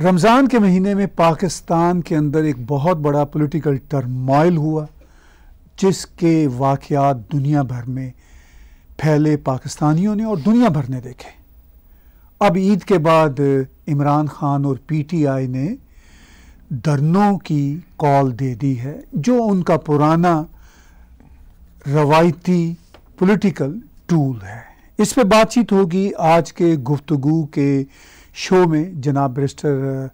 रमज़ान के महीने में पाकिस्तान के अंदर एक बहुत बड़ा पॉलिटिकल टर्माइल हुआ जिसके वाक़ दुनिया भर में फैले पाकिस्तानियों ने और दुनिया भर ने देखे अब ईद के बाद इमरान खान और पीटीआई ने धरनों की कॉल दे दी है जो उनका पुराना रवायती पॉलिटिकल टूल है इस पर बातचीत होगी आज के गुफ्तगु के शो में जनाब ब्रिस्टर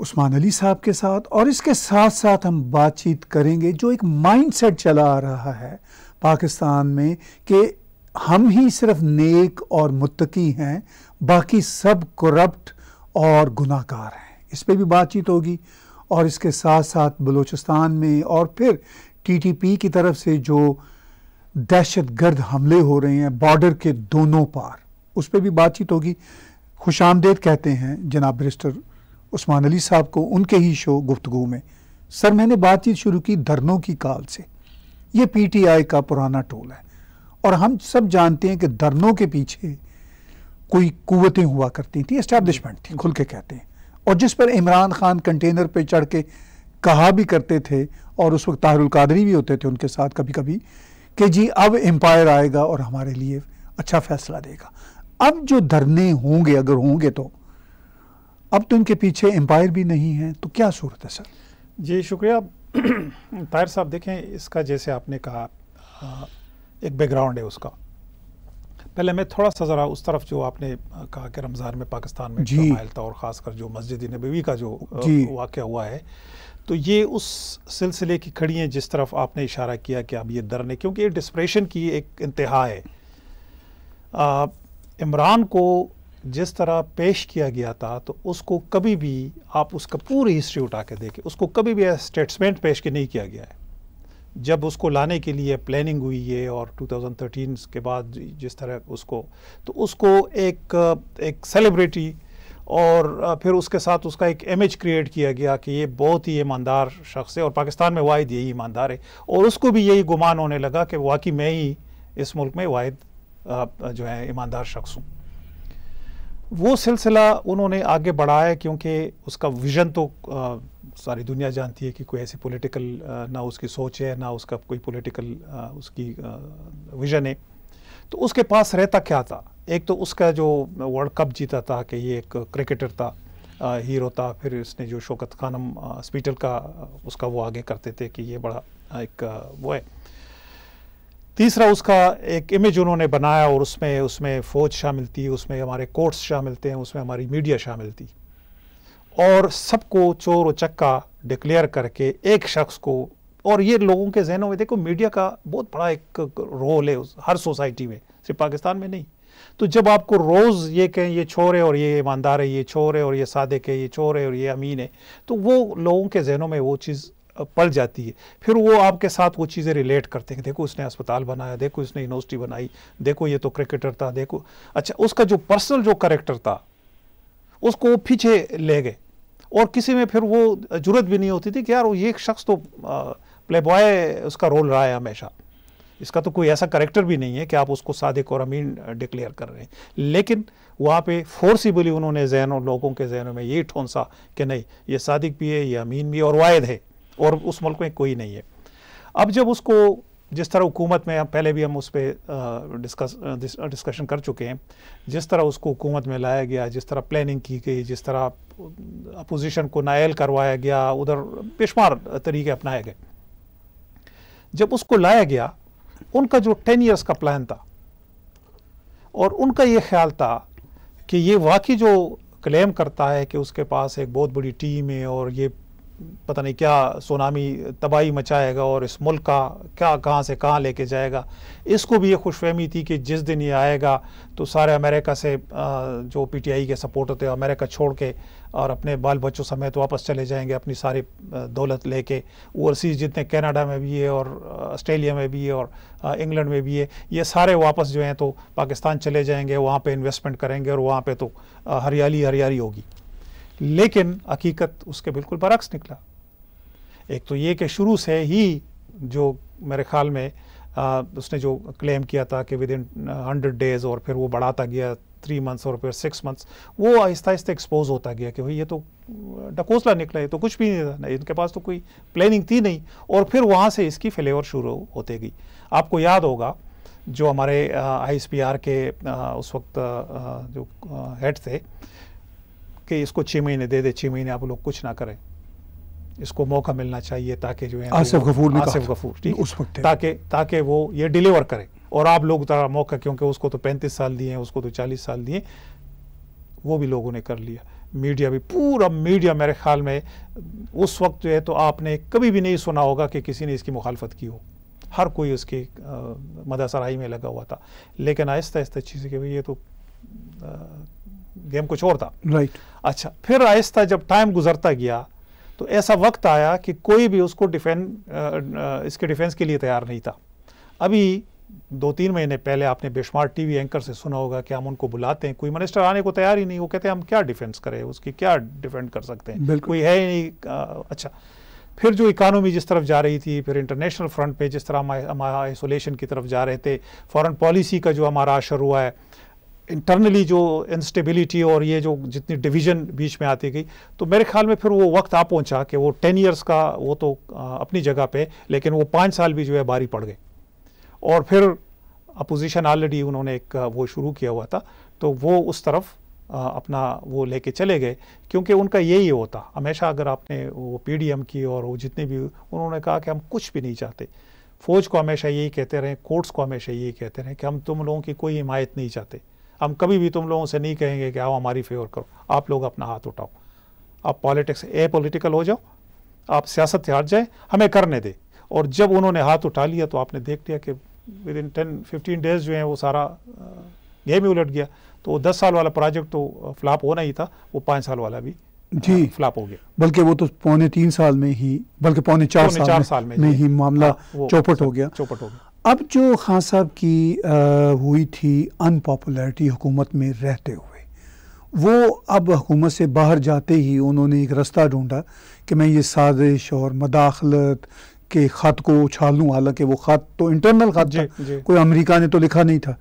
उस्मान अली साहब के साथ और इसके साथ साथ हम बातचीत करेंगे जो एक माइंडसेट चला आ रहा है पाकिस्तान में कि हम ही सिर्फ नेक और मुत्तकी हैं बाकी सब करप्ट और गुनाहगार हैं इस पर भी बातचीत होगी और इसके साथ साथ बलूचिस्तान में और फिर टीटीपी की तरफ से जो दहशत गर्द हमले हो रहे हैं बॉर्डर के दोनों पार उस पर भी बातचीत होगी खुश आमदेद कहते हैं जनाब मिनिस्टर उस्मान अली साहब को उनके ही शो गुफ्तु में सर मैंने बातचीत शुरू की धरनों की काल से ये पीटीआई का पुराना टोल है और हम सब जानते हैं कि धरनों के पीछे कोई कुतें हुआ करती थी इस्टेब्लिशमेंट थी हम्म। खुल के कहते हैं और जिस पर इमरान खान कंटेनर पर चढ़ के कहा भी करते थे और उस वक्त ताहरुल कादरी भी होते थे उनके साथ कभी कभी कि जी अब एम्पायर आएगा और हमारे लिए अच्छा फैसला देगा अब जो धरने होंगे अगर होंगे तो अब तो इनके पीछे एम्पायर भी नहीं है तो क्या सूरत है सर जी शुक्रिया ताहिर साहब देखें इसका जैसे आपने कहा एक बैकग्राउंड है उसका पहले मैं थोड़ा सा ज़रा उस तरफ जो आपने कहा कि रमज़ान में पाकिस्तान में जी था और ख़ासकर जो मस्जिद नबी का जो वाक़ हुआ है तो ये उस सिलसिले की खड़ी हैं जिस तरफ आपने इशारा किया कि अब ये दर ने क्योंकि ये डिस्प्रेशन की एक इंतहा है इमरान को जिस तरह पेश किया गया था तो उसको कभी भी आप उसका पूरी हिस्ट्री उठा के देखें उसको कभी भी स्टेट्समेंट पेश के नहीं किया गया है जब उसको लाने के लिए प्लानिंग हुई है और 2013 के बाद जिस तरह उसको तो उसको एक एक सेलिब्रिटी और फिर उसके साथ उसका एक इमेज क्रिएट किया गया कि ये बहुत ही ईमानदार शख्स है और पाकिस्तान में वाहिद यही ईमानदार है और उसको भी यही गुमान होने लगा कि वाकई मैं ही इस मुल्क में वाहिद जो है ईमानदार शख्स हूँ वो सिलसिला उन्होंने आगे बढ़ाया क्योंकि उसका विजन तो आ, सारी दुनिया जानती है कि कोई ऐसी पॉलिटिकल ना उसकी सोच है ना उसका कोई पॉलिटिकल उसकी विजन है तो उसके पास रहता क्या था एक तो उसका जो वर्ल्ड कप जीता था कि ये एक क्रिकेटर था आ, हीरो था फिर इसने जो शौकत खानम हॉस्पिटल का उसका वो आगे करते थे कि ये बड़ा एक वो है तीसरा उसका एक इमेज उन्होंने बनाया और उसमें उसमें फ़ौज शामिल थी उसमें हमारे कोर्ट्स शामिल थे उसमें हमारी मीडिया शामिल थी और सबको चोर उचक्का डिक्लेयर करके एक शख्स को और ये लोगों के जहनों में देखो मीडिया का बहुत बड़ा एक रोल है हर सोसाइटी में सिर्फ पाकिस्तान में नहीं तो जब आपको रोज़ ये कहें ये छोर है और ये ईमानदार है ये छोर है और ये सादे है ये छोर है और ये अमीन है तो वो लोगों के जहनों में वो चीज़ पड़ जाती है फिर वो आपके साथ वो चीज़ें रिलेट करते हैं देखो उसने अस्पताल बनाया देखो इसने यूनिवर्सिटी बनाई देखो ये तो क्रिकेटर था देखो अच्छा उसका जो पर्सनल जो करेक्टर था उसको वो पीछे ले गए और किसी में फिर वो जरूरत भी नहीं होती थी कि यार वो ये शख्स तो प्ले बॉय उसका रोल रहा है हमेशा इसका तो कोई ऐसा करेक्टर भी नहीं है कि आप उसको सादिक और अमीन डिक्लेयर कर रहे हैं लेकिन वहाँ पे फोर्सिबली उन्होंने जहनों लोगों के जहनों में ये ठोंसा कि नहीं ये सादिक भी है ये अमीन भी और वायद है और उस मुल्क में कोई नहीं है अब जब उसको जिस तरह हुकूमत में पहले भी हम उस पर डिस्कस डिस्कशन कर चुके हैं जिस तरह उसको हुकूमत में लाया गया जिस तरह प्लानिंग की गई जिस तरह अपोजिशन को नायल करवाया गया उधर बेशुमार तरीके अपनाए गए जब उसको लाया गया उनका जो टेन ईयर्स का प्लान था और उनका ये ख्याल था कि ये वाकई जो क्लेम करता है कि उसके पास एक बहुत बड़ी टीम है और ये पता नहीं क्या सोनामी तबाही मचाएगा और इस मुल्क का क्या कहाँ से कहाँ लेके जाएगा इसको भी ये खुशफहमी थी कि जिस दिन ये आएगा तो सारे अमेरिका से जो पीटीआई के सपोर्टर थे अमेरिका छोड़ के और अपने बाल बच्चों समेत वापस चले जाएंगे अपनी सारी दौलत लेके ओवरसीज़ जितने कनाडा में भी है और ऑस्ट्रेलिया में भी है और इंग्लैंड में भी है ये सारे वापस जो हैं तो पाकिस्तान चले जाएंगे वहाँ पर इन्वेस्टमेंट करेंगे और वहाँ पर तो हरियाली हरियाली होगी लेकिन हकीकत उसके बिल्कुल बरक्स निकला एक तो ये कि शुरू से ही जो मेरे ख्याल में आ, उसने जो क्लेम किया था कि विद इन हंड्रेड डेज और फिर वो बढ़ाता गया थ्री मंथ्स और फिर सिक्स मंथ्स वो आहिस्ता आहिस्ता एक्सपोज होता गया कि भाई ये तो डकोसला निकला ये तो कुछ भी नहीं था नहीं इनके पास तो कोई प्लानिंग थी नहीं और फिर वहाँ से इसकी फ्लेवर शुरू होते गई आपको याद होगा जो हमारे आई के आ, उस वक्त आ, जो हेड थे कि इसको छः महीने दे दे छः महीने आप लोग कुछ ना करें इसको मौका मिलना चाहिए ताकि जो है आसिफ गफूर आसिफ गफूर ठीक उस वक्त ताकि ताकि वो ये डिलीवर करें और आप लोग तरह मौका क्योंकि उसको तो पैंतीस साल दिए हैं उसको तो चालीस साल दिए वो भी लोगों ने कर लिया मीडिया भी पूरा मीडिया मेरे ख्याल में उस वक्त जो है तो आपने कभी भी नहीं सुना होगा कि किसी ने इसकी मुखालफत की हो हर कोई उसकी मदासराई में लगा हुआ था लेकिन आहिस्ता आहिस्ता चीज़ें कि ये तो आ, गेम कुछ और था राइट right. अच्छा फिर आहिस्ता जब टाइम गुजरता गया तो ऐसा वक्त आया कि कोई भी उसको डिफेंड इसके डिफेंस के लिए तैयार नहीं था अभी दो तीन महीने पहले आपने टी टीवी एंकर से सुना होगा कि हम उनको बुलाते हैं कोई मिनिस्टर आने को तैयार ही नहीं वो कहते हैं हम क्या डिफेंस करें उसकी क्या डिफेंड कर सकते हैं कोई है ही नहीं आ, अच्छा फिर जो इकानमी जिस तरफ जा रही थी फिर इंटरनेशनल फ्रंट पे जिस तरह हम आइसोलेशन की तरफ जा रहे थे फॉरेन पॉलिसी का जो हमारा असर हुआ है इंटरनली जो इंस्टेबिलिटी और ये जो जितनी डिवीजन बीच में आती गई तो मेरे ख्याल में फिर वो वक्त आ पहुंचा कि वो टेन इयर्स का वो तो अपनी जगह पे लेकिन वो पाँच साल भी जो है बारी पड़ गए और फिर अपोजिशन ऑलरेडी उन्होंने एक वो शुरू किया हुआ था तो वो उस तरफ अपना वो लेके चले गए क्योंकि उनका यही होता हमेशा अगर आपने वो पी की और वो जितने भी उन्होंने कहा कि हम कुछ भी नहीं चाहते फ़ौज को हमेशा यही कहते रहे कोर्ट्स को हमेशा यही कहते रहे कि हम तुम लोगों की कोई हिमायत नहीं चाहते हम कभी भी तुम लोगों से नहीं कहेंगे कि आओ हमारी फेवर करो आप लोग अपना हाथ उठाओ आप पॉलिटिक्स ए पॉलिटिकल हो जाओ आप सियासत से हट जाए हमें करने दे और जब उन्होंने हाथ उठा लिया तो आपने देख लिया कि within ten fifteen days जो है वो सारा गेम भी उलट गया तो दस साल वाला प्रोजेक्ट तो फ्लाप होना ही था वो पाँच साल वाला भी जी फ्लॉप हो गया बल्कि वो तो पौने तीन साल में ही बल्कि पौने चार, पौने साल, चार में, साल में, में ही मामला हाँ, चौपट हो गया चौपट हो गया अब जो खान साहब की आ, हुई थी अनपॉपुलरिटी हुकूमत में रहते हुए वो अब हुकूमत से बाहर जाते ही उन्होंने एक रास्ता ढूंढा कि मैं ये साजिश और मदाखलत के ख़त को उछालूँ हालांकि वो ख़त तो इंटरनल ख़त था जी। कोई अमेरिका ने तो लिखा नहीं था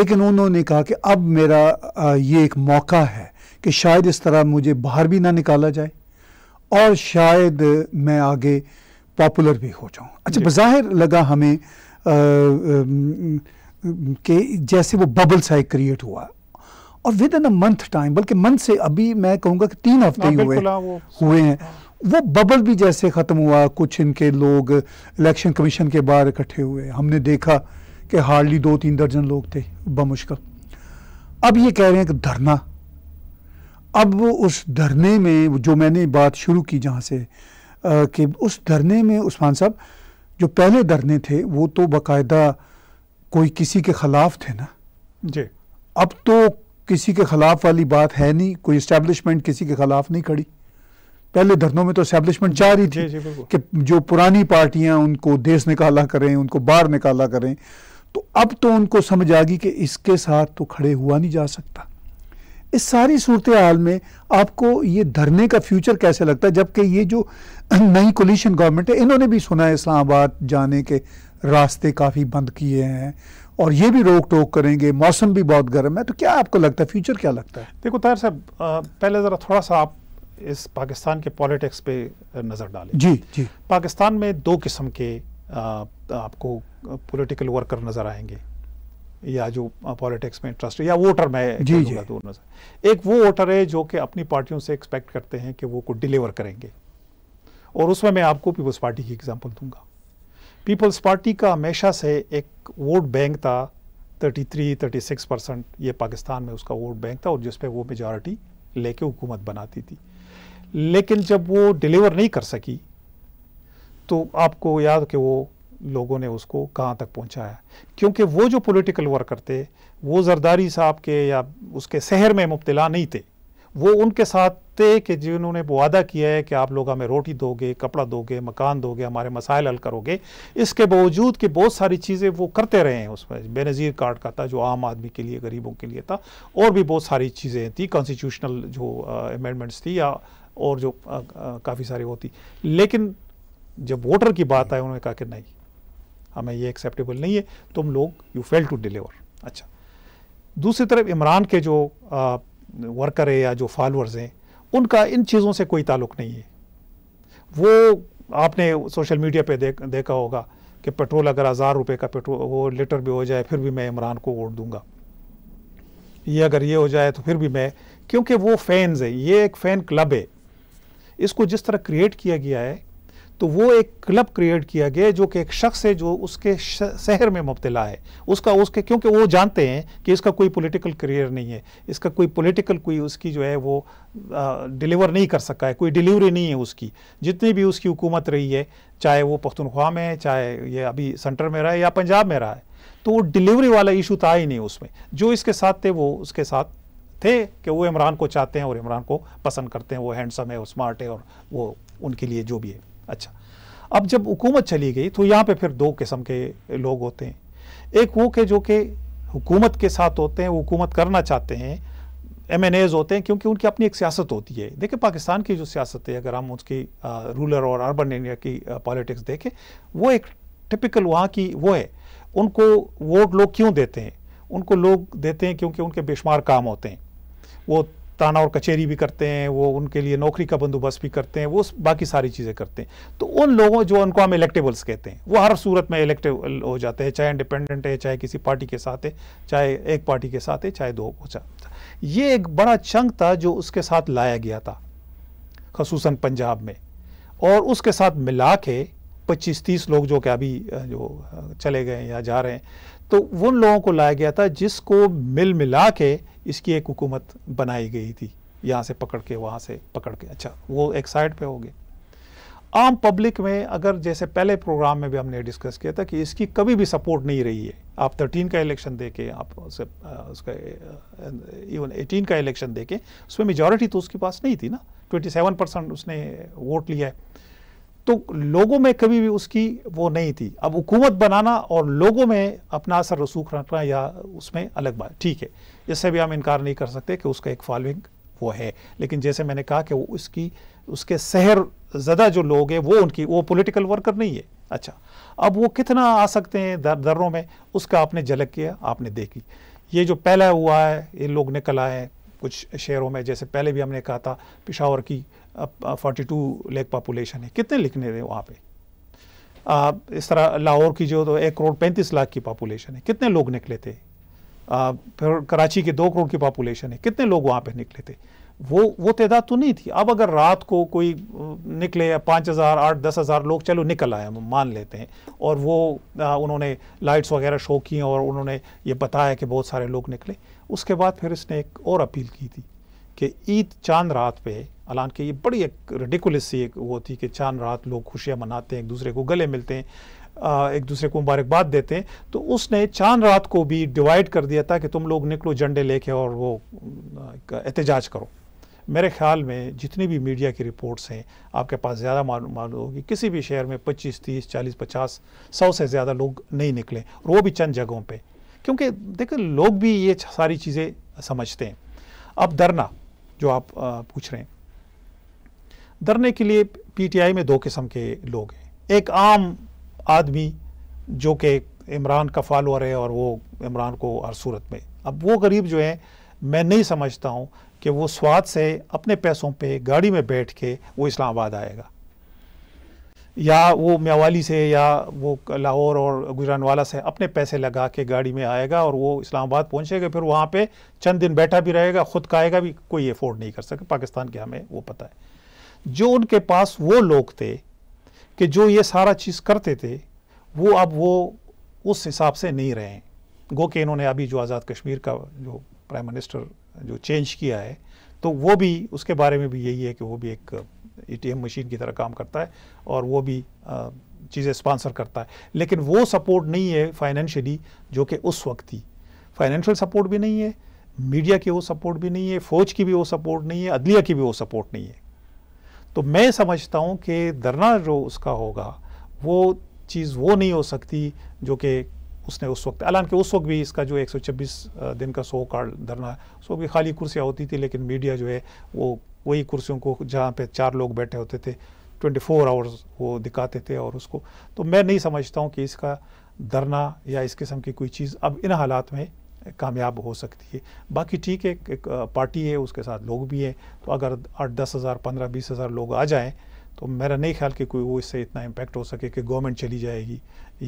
लेकिन उन्होंने कहा कि अब मेरा ये एक मौका है कि शायद इस तरह मुझे बाहर भी ना निकाला जाए और शायद मैं आगे पॉपुलर भी हो जाऊँ अच्छा बज़ाहिर लगा हमें के जैसे वो बबल सा क्रिएट हुआ और within a month time बल्कि मंथ से अभी मैं कहूँगा कि तीन हफ्ते हाँ, ही हुए हाँ, हुए हैं हाँ। वो बबल भी जैसे ख़त्म हुआ कुछ इनके लोग इलेक्शन कमीशन के बाहर इकट्ठे हुए हमने देखा कि हार्डली दो तीन दर्जन लोग थे बमुश्किल अब ये कह रहे हैं कि धरना अब वो उस धरने में जो मैंने बात शुरू की जहाँ से कि उस धरने में उस्मान साहब जो पहले धरने थे वो तो बाकायदा कोई किसी के ख़िलाफ़ थे ना जी अब तो किसी के ख़िलाफ़ वाली बात है नहीं कोई इस्टेब्लिशमेंट किसी के ख़िलाफ़ नहीं खड़ी पहले धरनों में तो इस्टेब्लिशमेंट चाह रही थी कि जो पुरानी पार्टियां उनको देश निकाला करें उनको बाहर निकाला करें तो अब तो उनको समझ आ गई कि इसके साथ तो खड़े हुआ नहीं जा सकता इस सारी सूरत हाल में आपको ये धरने का फ्यूचर कैसे लगता है जबकि ये जो नई कोलिशन गवर्नमेंट है इन्होंने भी सुना है इस्लामाबाद जाने के रास्ते काफ़ी बंद किए हैं और ये भी रोक टोक करेंगे मौसम भी बहुत गर्म है तो क्या आपको लगता है फ्यूचर क्या लगता है देखो ताहिर साहब पहले ज़रा थोड़ा सा आप इस पाकिस्तान के पॉलिटिक्स पे नज़र डालें जी जी पाकिस्तान में दो किस्म के आ, आपको पॉलिटिकल वर्कर नज़र आएंगे या जो पॉलिटिक्स में इंटरेस्ट या वोटर मैं जी जी दूर से एक वो वोटर है जो कि अपनी पार्टियों से एक्सपेक्ट करते हैं कि वो कुछ डिलीवर करेंगे और उसमें मैं आपको पीपल्स पार्टी की एग्जांपल दूंगा पीपल्स पार्टी का हमेशा से एक वोट बैंक था 33 36 परसेंट ये पाकिस्तान में उसका वोट बैंक था और जिसपे वो मेजॉरिटी लेके हुकूमत बनाती थी लेकिन जब वो डिलीवर नहीं कर सकी तो आपको याद कि वो लोगों ने उसको कहाँ तक पहुँचाया क्योंकि वो जो पोलिटिकल वर्कर थे वो जरदारी साहब के या उसके शहर में मुबतला नहीं थे वो उनके साथ थे कि जिन्होंने वादा किया है कि आप लोग हमें रोटी दोगे कपड़ा दोगे मकान दोगे हमारे मसाइल हल करोगे इसके बावजूद कि बहुत सारी चीज़ें वो करते रहे हैं उसमें बेनज़ीर कार्ड का था जो आम आदमी के लिए गरीबों के लिए था और भी बहुत सारी चीज़ें थी कॉन्स्टिट्यूशनल जो अमेंडमेंट्स थी या और जो काफ़ी सारी होती लेकिन जब वोटर की बात आई उन्होंने कहा कि नहीं हमें हाँ, ये एक्सेप्टेबल नहीं है तुम लोग यू फेल टू डिलीवर अच्छा दूसरी तरफ इमरान के जो आ, वर्कर है या जो फॉलोअर्स हैं उनका इन चीज़ों से कोई ताल्लुक नहीं है वो आपने सोशल मीडिया पे देख देखा होगा कि पेट्रोल अगर हज़ार रुपये का पेट्रोल वो लीटर भी हो जाए फिर भी मैं इमरान को वोट दूंगा ये अगर ये हो जाए तो फिर भी मैं क्योंकि वो फैंस है ये एक फ़ैन क्लब है इसको जिस तरह क्रिएट किया गया है तो वो एक क्लब क्रिएट किया गया जो कि एक शख्स है जो उसके शहर में मुबतला है उसका उसके क्योंकि वो जानते हैं कि इसका कोई पॉलिटिकल करियर नहीं है इसका कोई पॉलिटिकल कोई उसकी जो है वो डिलीवर नहीं कर सका है कोई डिलीवरी नहीं है उसकी जितनी भी उसकी हुकूमत रही है चाहे वो पख्तनख्वा में है चाहे ये अभी सेंटर में रहा है या पंजाब में रहा है तो वो डिलीवरी वाला इशू था ही नहीं उसमें जो इसके साथ थे वो उसके साथ थे कि वो इमरान को चाहते हैं और इमरान को पसंद करते हैं वो हैंडसम है वो स्मार्ट है और वो उनके लिए जो भी है अच्छा अब जब हुकूमत चली गई तो यहाँ पे फिर दो किस्म के लोग होते हैं एक वो के जो कि हुकूमत के साथ होते हैं वो हुकूमत करना चाहते हैं एम एन एज होते हैं क्योंकि उनकी अपनी एक सियासत होती है देखिए पाकिस्तान की जो सियासत है अगर हम उसकी रूरल और अर्बन एरिया की पॉलिटिक्स देखें वो एक टिपिकल वहाँ की वो है उनको वोट लोग क्यों देते हैं उनको लोग देते हैं क्योंकि उनके बेशुमार काम होते हैं वो ताना और कचहरी भी करते हैं वो उनके लिए नौकरी का बंदोबस्त भी करते हैं वो बाकी सारी चीज़ें करते हैं तो उन लोगों जो उनको हम इलेक्टेबल्स कहते हैं वो हर सूरत में इलेक्टेबल हो जाते हैं चाहे इंडिपेंडेंट है चाहे किसी पार्टी के साथ है चाहे एक पार्टी के साथ है चाहे दो ये एक बड़ा चंग था जो उसके साथ लाया गया था खसूस पंजाब में और उसके साथ मिला के पच्चीस तीस लोग जो कि अभी जो चले गए या जा रहे हैं तो उन लोगों को लाया गया था जिसको मिल मिला के इसकी एक हुकूमत बनाई गई थी यहाँ से पकड़ के वहाँ से पकड़ के अच्छा वो एक साइड पे हो गए आम पब्लिक में अगर जैसे पहले प्रोग्राम में भी हमने डिस्कस किया था कि इसकी कभी भी सपोर्ट नहीं रही है आप थर्टीन का इलेक्शन दे के आप उसे उसका इवन एटीन का इलेक्शन दे के उसमें मेजॉरिटी तो उसके पास नहीं थी ना ट्वेंटी सेवन परसेंट उसने वोट लिया है तो लोगों में कभी भी उसकी वो नहीं थी अब हुकूमत बनाना और लोगों में अपना असर रसूख रखना या उसमें अलग बात ठीक है इससे भी हम इनकार नहीं कर सकते कि उसका एक फॉलोइंग वो है लेकिन जैसे मैंने कहा कि वो उसकी उसके शहर ज़दा जो लोग हैं वो उनकी वो पॉलिटिकल वर्कर नहीं है अच्छा अब वो कितना आ सकते हैं दर दर्रों में उसका आपने झलक किया आपने देखी ये जो पहला हुआ है ये लोग निकल आए कुछ शहरों में जैसे पहले भी हमने कहा था पिशावर की फोर्टी टू लेख पॉपुलेशन है कितने लिखने थे वहाँ पे आ, इस तरह लाहौर की जो तो एक करोड़ पैंतीस लाख की पॉपुलेशन है कितने लोग निकले थे आ, फिर कराची के दो करोड़ की पॉपुलेशन है कितने लोग वहाँ पे निकले थे वो वो तदाद तो नहीं थी अब अगर रात को कोई निकले या पाँच हज़ार आठ दस हज़ार लोग चलो निकल आए हम मान लेते हैं और वो आ, उन्होंने लाइट्स वगैरह शो की और उन्होंने ये बताया कि बहुत सारे लोग निकले उसके बाद फिर इसने एक और अपील की थी कि ईद चांद रात पे हालांकि ये बड़ी एक रेडिकुलस सी एक वो थी कि चांद रात लोग खुशियाँ मनाते हैं एक दूसरे को गले मिलते हैं एक दूसरे को मुबारकबाद देते हैं तो उसने चांद रात को भी डिवाइड कर दिया था कि तुम लोग निकलो झंडे लेके और वो एहतजाज करो मेरे ख्याल में जितनी भी मीडिया की रिपोर्ट्स हैं आपके पास ज़्यादा मालूम होगी किसी भी शहर में 25, 30, 40, 50, 100 से ज़्यादा लोग नहीं निकले और वो भी चंद जगहों पे क्योंकि देखो लोग भी ये सारी चीज़ें समझते हैं अब धरना जो आप पूछ रहे हैं डरने के लिए पीटीआई में दो किस्म के लोग हैं एक आम आदमी जो कि इमरान का फॉलोअर है और वो इमरान को हर सूरत में अब वो गरीब जो है मैं नहीं समझता हूँ कि वो स्वाद से अपने पैसों पे गाड़ी में बैठ के वो इस्लामाबाद आएगा या वो म्यावाली से या वो लाहौर और गुजरानवाला से अपने पैसे लगा के गाड़ी में आएगा और वो इस्लामाबाद पहुँचेगा फिर वहाँ पे चंद दिन बैठा भी रहेगा ख़ुद का आएगा भी कोई अफोर्ड नहीं कर सके पाकिस्तान के हमें वो पता है जो उनके पास वो लोग थे कि जो ये सारा चीज़ करते थे वो अब वो उस हिसाब से नहीं रहे गो कि इन्होंने अभी जो आज़ाद कश्मीर का जो प्राइम मिनिस्टर जो चेंज किया है तो वो भी उसके बारे में भी यही है कि वो भी एक एटीएम मशीन की तरह काम करता है और वो भी चीज़ें स्पॉन्सर करता है लेकिन वो सपोर्ट नहीं है फाइनेंशियली जो कि उस वक्त थी फाइनेंशियल सपोर्ट भी नहीं है मीडिया की वो सपोर्ट भी नहीं है फ़ौज की भी वो सपोर्ट नहीं है अदलिया की भी वो सपोर्ट नहीं है तो मैं समझता हूँ कि धरना जो उसका होगा वो चीज़ वो नहीं हो सकती जो कि उसने उस वक्त हालांकि उस वक्त भी इसका जो 126 दिन का सो कार्ड धरना है उस वक्त भी खाली कुर्सियाँ होती थी लेकिन मीडिया जो है वो वही कुर्सियों को जहाँ पे चार लोग बैठे होते थे 24 फोर आवर्स वो दिखाते थे और उसको तो मैं नहीं समझता हूँ कि इसका धरना या इस किस्म की कोई चीज़ अब इन हालात में कामयाब हो सकती है बाकी ठीक है एक, एक पार्टी है उसके साथ लोग भी हैं तो अगर आठ दस हज़ार पंद्रह बीस हज़ार लोग आ जाएँ तो मेरा नहीं ख्याल कि कोई वो इससे इतना इम्पेक्ट हो सके कि गवर्नमेंट चली जाएगी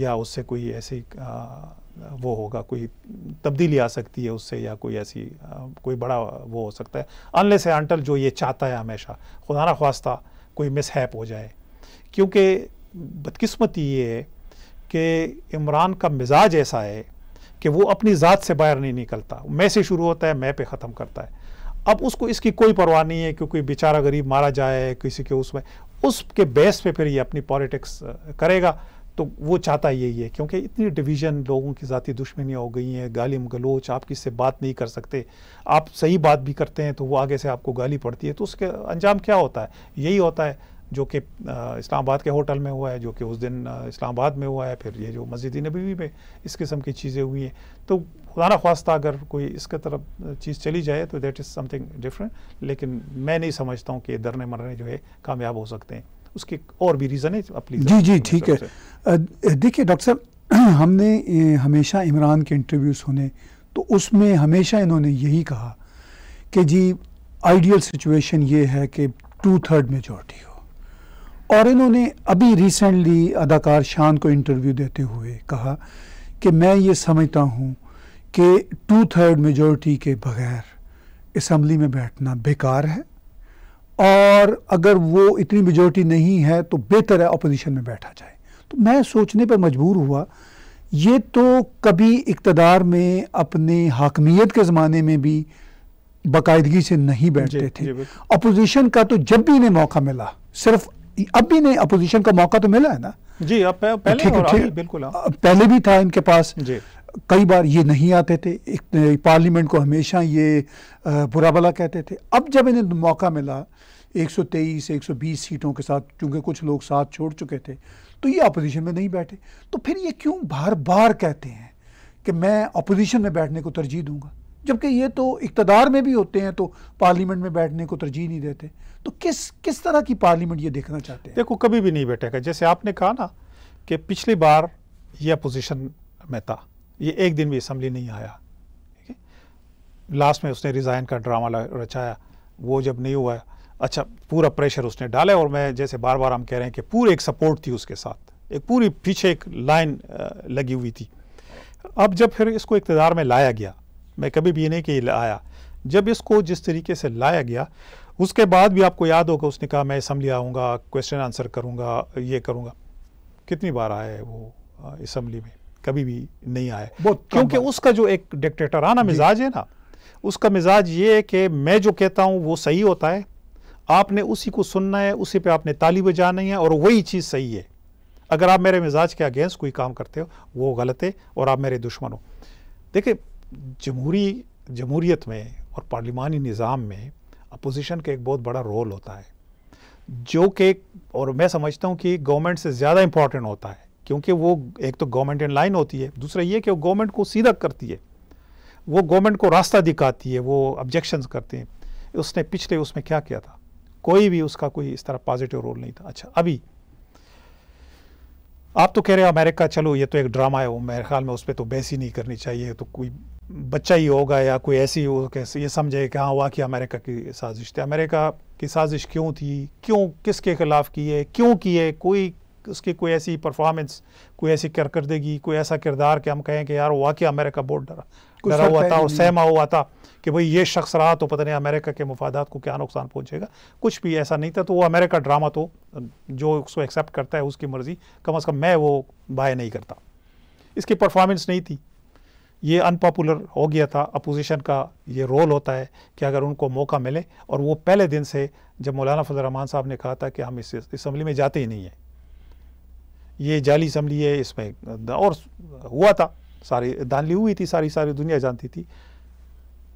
या उससे कोई ऐसी वो होगा कोई तब्दीली आ सकती है उससे या कोई ऐसी कोई बड़ा वो हो सकता है अनलेस से अंटल जो ये चाहता है हमेशा खुदा ना खास्ता कोई मिसहैप हो जाए क्योंकि बदकस्मती ये है कि इमरान का मिजाज ऐसा है कि वो अपनी ज़ात से बाहर नहीं निकलता मैं से शुरू होता है मैं पे ख़त्म करता है अब उसको इसकी कोई परवाह नहीं है क्योंकि बेचारा गरीब मारा जाए किसी के उसमें उसके बेस पे फिर ये अपनी पॉलिटिक्स करेगा तो वो चाहता यही है क्योंकि इतनी डिवीज़न लोगों की ज़ाती दुश्मनियाँ हो गई हैं गालिम गलोच आप किससे बात नहीं कर सकते आप सही बात भी करते हैं तो वो आगे से आपको गाली पड़ती है तो उसके अंजाम क्या होता है यही होता है जो कि इस्लामाबाद के होटल में हुआ है जो कि उस दिन इस्लामाबाद में हुआ है फिर ये जो मस्जिद नबी में इस किस्म की चीज़ें हुई हैं तो खुदा खास्ता अगर कोई इसके तरफ चीज़ चली जाए तो देट इज़ समथिंग डिफरेंट लेकिन मैं नहीं समझता हूँ कि धरने मरने जो है कामयाब हो सकते हैं उसके और भी रीज़न है अपनी जी जी ठीक है देखिए डॉक्टर साहब हमने हमेशा इमरान के इंटरव्यू सुने तो उसमें हमेशा इन्होंने यही कहा कि जी आइडियल सिचुएशन ये है कि टू थर्ड मेजोरिटी और इन्होंने अभी रिसेंटली अदाकार शान को इंटरव्यू देते हुए कहा कि मैं ये समझता हूँ कि टू थर्ड मेजोरिटी के बगैर इसम्बली में बैठना बेकार है और अगर वो इतनी मेजोरिटी नहीं है तो बेहतर है अपोजिशन में बैठा जाए तो मैं सोचने पर मजबूर हुआ ये तो कभी इकतदार में अपने हाकमियत के ज़माने में भी बाकायदगी से नहीं बैठते थे अपोजिशन का तो जब भी इन्हें मौका मिला सिर्फ अब भी नहीं अपोजिशन का मौका तो मिला है ना जी अब पहले ठीक है बिल्कुल हाँ। पहले भी था इनके पास जी कई बार ये नहीं आते थे पार्लियामेंट को हमेशा ये बुरा भला कहते थे अब जब इन्हें मौका मिला 123 120 सीटों के साथ क्योंकि कुछ लोग साथ छोड़ चुके थे तो ये अपोजिशन में नहीं बैठे तो फिर ये क्यों बार बार कहते हैं कि मैं अपोजिशन में बैठने को तरजीह दूंगा जबकि ये तो इकतदार में भी होते हैं तो पार्लियामेंट में बैठने को तरजीह नहीं देते तो किस किस तरह की पार्लियामेंट ये देखना चाहते हैं देखो कभी भी नहीं बैठेगा जैसे आपने कहा ना कि पिछली बार ये अपोजिशन में था ये एक दिन भी असम्बली नहीं आया ठीक है लास्ट में उसने रिज़ाइन का ड्रामा रचाया वो जब नहीं हुआ अच्छा पूरा प्रेशर उसने डाला और मैं जैसे बार बार हम कह रहे हैं कि पूरी एक सपोर्ट थी उसके साथ एक पूरी पीछे एक लाइन लगी हुई थी अब जब फिर इसको इकतदार में लाया गया मैं कभी भी ये नहीं कि आया जब इसको जिस तरीके से लाया गया उसके बाद भी आपको याद होगा उसने कहा मैं इसम्बली आऊँगा क्वेश्चन आंसर करूँगा ये करूँगा कितनी बार आया है वो इसम्बली में कभी भी नहीं आया क्योंकि उसका जो एक डिक्टेटराना मिजाज है ना उसका मिजाज ये है कि मैं जो कहता हूँ वो सही होता है आपने उसी को सुनना है उसी पे आपने ताली बजानी है और वही चीज़ सही है अगर आप मेरे मिजाज के अगेंस्ट कोई काम करते हो वो गलत है और आप मेरे दुश्मन हो देखिए जमहूरी जमहूरीत में और पार्लिमानी निज़ाम में अपोजिशन का एक बहुत बड़ा रोल होता है जो कि और मैं समझता हूँ कि गवर्नमेंट से ज़्यादा इम्पॉर्टेंट होता है क्योंकि वो एक तो गवर्नमेंट इन लाइन होती है दूसरा ये कि वो गवर्नमेंट को सीधा करती है वो गवर्नमेंट को रास्ता दिखाती है वो ऑब्जेक्शंस करते हैं उसने पिछले उसमें क्या किया था कोई भी उसका कोई इस तरह पॉजिटिव रोल नहीं था अच्छा अभी आप तो कह रहे हो अमेरिका चलो ये तो एक ड्रामा है वो मेरे ख्याल में उस पर तो बहस ही नहीं करनी चाहिए तो कोई बच्चा ही होगा या कोई ऐसी हो कैसे ये समझे कि हाँ वाकई अमेरिका की साजिश थी अमेरिका की साजिश क्यों थी क्यों किसके खिलाफ की है क्यों की है कोई उसकी कोई ऐसी परफॉर्मेंस कोई ऐसी कारकर्दगी कोई ऐसा किरदार कि हम कहें कि यार वाकई अमेरिका बहुत डरा डरा हुआ था और सहमा हुआ था कि भाई ये शख्स रहा तो पता नहीं अमेरिका के मफादात को क्या नुकसान पहुँचेगा कुछ भी ऐसा नहीं था तो वो अमेरिका ड्रामा तो जो उसको एक्सेप्ट करता है उसकी मर्ज़ी कम अज़ कम मैं वो बाय नहीं करता इसकी परफॉर्मेंस नहीं थी ये अनपॉपुलर हो गया था अपोजिशन का ये रोल होता है कि अगर उनको मौका मिले और वो पहले दिन से जब मौलाना फजल रहमान साहब ने कहा था कि हम इस इसम्बली में जाते ही नहीं हैं ये जाली इसम्बली है इसमें और हुआ था सारी दानली हुई थी सारी सारी दुनिया जानती थी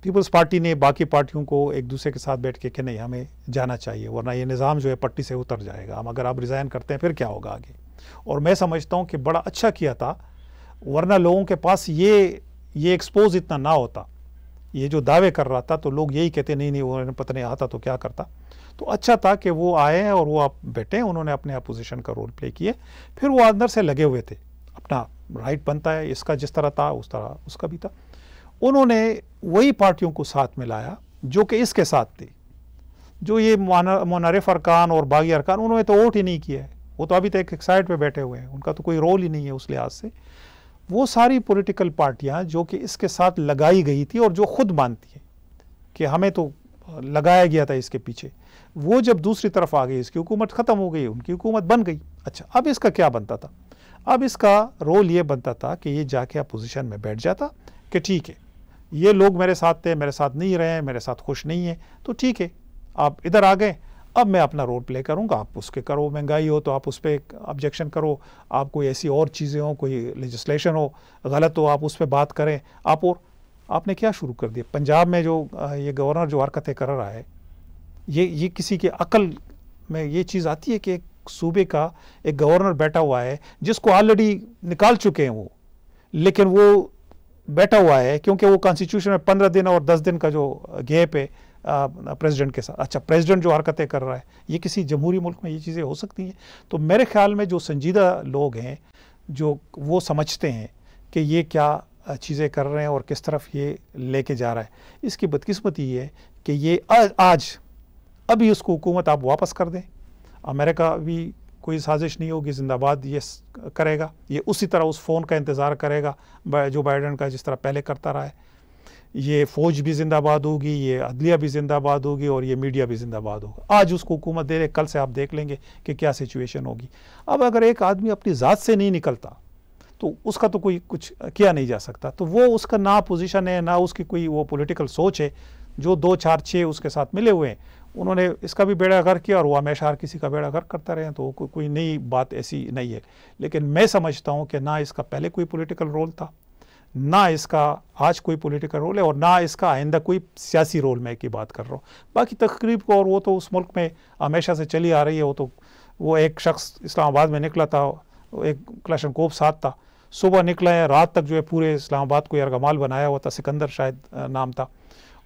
पीपल्स पार्टी ने बाकी पार्टियों को एक दूसरे के साथ बैठ के कि नहीं हमें जाना चाहिए वरना ये निज़ाम जो है पट्टी से उतर जाएगा हम अगर आप रिज़ाइन करते हैं फिर क्या होगा आगे और मैं समझता हूँ कि बड़ा अच्छा किया था वरना लोगों के पास ये ये एक्सपोज इतना ना होता ये जो दावे कर रहा था तो लोग यही कहते नहीं नहीं उन्होंने पता नहीं आता तो क्या करता तो अच्छा था कि वो आए हैं और वो आप बैठे उन्होंने अपने अपोजिशन का रोल प्ले किए फिर वो अंदर से लगे हुए थे अपना राइट बनता है इसका जिस तरह था उस तरह उसका भी था उन्होंने वही पार्टियों को साथ में लाया जो कि इसके साथ थे जो ये मुनरफ अरकान और बागी अरकान उन्होंने तो वोट ही नहीं किया है वो तो अभी तक एक साइड पर बैठे हुए हैं उनका तो कोई रोल ही नहीं है उस लिहाज से वो सारी पॉलिटिकल पार्टियां जो कि इसके साथ लगाई गई थी और जो खुद मानती हैं कि हमें तो लगाया गया था इसके पीछे वो जब दूसरी तरफ आ गई इसकी हुकूमत ख़त्म हो गई उनकी हुकूमत बन गई अच्छा अब इसका क्या बनता था अब इसका रोल ये बनता था कि ये जाके अपोजिशन में बैठ जाता कि ठीक है ये लोग मेरे साथ थे मेरे साथ नहीं रहे मेरे साथ खुश नहीं है तो ठीक है आप इधर आ गए अब मैं अपना रोल प्ले करूंगा आप उसके करो महंगाई हो तो आप उस पर ऑब्जेक्शन करो आप कोई ऐसी और चीज़ें हो कोई लेजिस्लेशन हो गलत हो आप उस पर बात करें आप और आपने क्या शुरू कर दिया पंजाब में जो ये गवर्नर जो हरकतें कर रहा है ये ये किसी के अकल में ये चीज़ आती है कि एक सूबे का एक गवर्नर बैठा हुआ है जिसको ऑलरेडी निकाल चुके हैं वो लेकिन वो बैठा हुआ है क्योंकि वो कॉन्स्टिट्यूशन में पंद्रह दिन और दस दिन का जो गैप है प्रेसिडेंट के साथ अच्छा प्रेसिडेंट जो हरकतें कर रहा है ये किसी जमहूरी मुल्क में ये चीज़ें हो सकती हैं तो मेरे ख्याल में जो संजीदा लोग हैं जो वो समझते हैं कि ये क्या चीज़ें कर रहे हैं और किस तरफ ये लेके जा रहा है इसकी बदकिस्मती ये है कि ये आज, आज अभी उसको हुकूमत आप वापस कर दें अमेरिका भी कोई साजिश नहीं होगी जिंदाबाद ये करेगा ये उसी तरह उस फ़ोन का इंतज़ार करेगा जो बाइडन का जिस तरह पहले करता रहा है ये फ़ौज भी जिंदाबाद होगी ये अदलिया भी जिंदाबाद होगी और ये मीडिया भी जिंदाबाद होगा आज उसको हुकूमत दे रहे कल से आप देख लेंगे कि क्या सिचुएशन होगी अब अगर एक आदमी अपनी ज़ात से नहीं निकलता तो उसका तो कोई कुछ किया नहीं जा सकता तो वो उसका ना पोजीशन है ना उसकी कोई वो पॉलिटिकल सोच है जो दो चार छः उसके साथ मिले हुए हैं उन्होंने इसका भी बेड़ा घर किया और वो हमेशा हर किसी का बेड़ा घर करता रहे तो को, कोई नई बात ऐसी नहीं है लेकिन मैं समझता हूँ कि ना इसका पहले कोई पोलिटिकल रोल था ना इसका आज कोई पॉलिटिकल रोल है और ना इसका आइंदा कोई सियासी रोल मैं की बात कर रहा हूँ बाकी तकरीब को और वो तो उस मुल्क में हमेशा से चली आ रही है वो तो वो एक शख्स इस्लामाबाद में निकला था एक क्लाशन कोप साथ था सुबह निकला है रात तक जो है पूरे इस्लामाबाद को यरगमाल बनाया हुआ था सिकंदर शायद नाम था